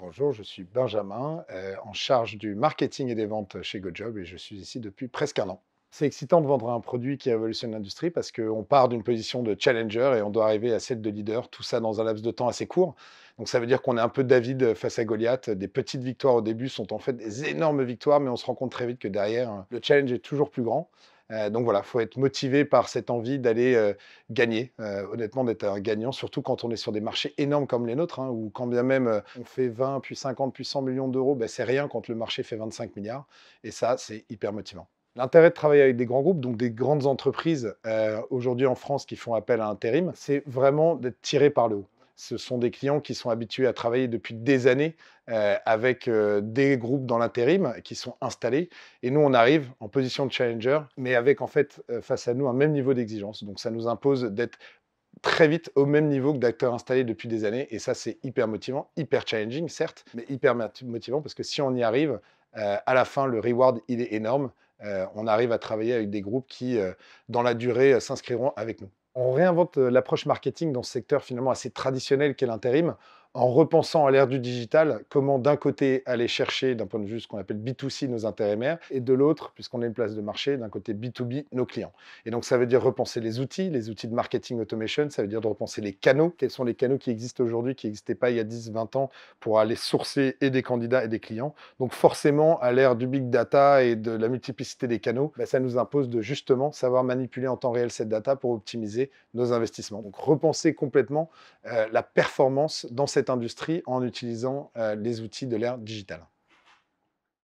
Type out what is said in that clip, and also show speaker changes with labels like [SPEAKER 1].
[SPEAKER 1] Bonjour, je suis Benjamin, euh, en charge du marketing et des ventes chez GoJob et je suis ici depuis presque un an. C'est excitant de vendre un produit qui révolutionne l'industrie parce qu'on part d'une position de challenger et on doit arriver à celle de leader, tout ça dans un laps de temps assez court. Donc ça veut dire qu'on est un peu David face à Goliath. Des petites victoires au début sont en fait des énormes victoires, mais on se rend compte très vite que derrière, le challenge est toujours plus grand. Euh, donc voilà, faut être motivé par cette envie d'aller euh, gagner, euh, honnêtement d'être un gagnant, surtout quand on est sur des marchés énormes comme les nôtres, hein, où quand bien même on fait 20, puis 50, puis 100 millions d'euros, ben, c'est rien quand le marché fait 25 milliards. Et ça, c'est hyper motivant. L'intérêt de travailler avec des grands groupes, donc des grandes entreprises aujourd'hui en France qui font appel à intérim, c'est vraiment d'être tiré par le haut. Ce sont des clients qui sont habitués à travailler depuis des années euh, avec euh, des groupes dans l'intérim qui sont installés. Et nous, on arrive en position de challenger, mais avec en fait euh, face à nous un même niveau d'exigence. Donc ça nous impose d'être très vite au même niveau que d'acteurs installés depuis des années. Et ça, c'est hyper motivant, hyper challenging, certes, mais hyper motivant parce que si on y arrive, à la fin, le reward, il est énorme. on arrive à travailler avec des groupes qui, dans la durée, s'inscriront avec nous on réinvente euh, l'approche marketing dans ce secteur finalement assez traditionnel qu'est l'intérim en repensant à l'ère du digital, comment d'un côté aller chercher, d'un point de vue ce qu'on appelle B2C, nos intérêts maires, et de l'autre, puisqu'on est une place de marché, d'un côté B2B, nos clients. Et donc ça veut dire repenser les outils, les outils de marketing automation, ça veut dire de repenser les canaux. Quels sont les canaux qui existent aujourd'hui, qui n'existaient pas il y a 10, 20 ans, pour aller sourcer et des candidats et des clients. Donc forcément, à l'ère du big data et de la multiplicité des canaux, bah, ça nous impose de justement savoir manipuler en temps réel cette data pour optimiser nos investissements. Donc repenser complètement euh, la performance dans cette industrie en utilisant euh, les outils de l'ère digitale.